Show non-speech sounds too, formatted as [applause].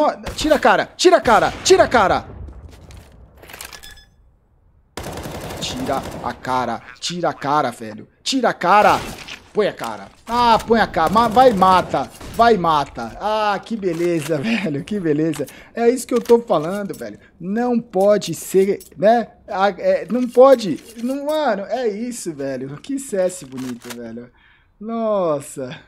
Não, tira a cara, tira a cara, tira a cara. Tira a cara, tira a cara, velho. Tira a cara. Põe a cara. Ah, põe a cara. vai mata. Vai mata. Ah, que beleza, [laughs] velho. Que beleza. É isso que eu tô falando, velho. Não pode ser, né? é, não pode. Não, mano, é isso, velho. Que CS bonito, velho. Nossa.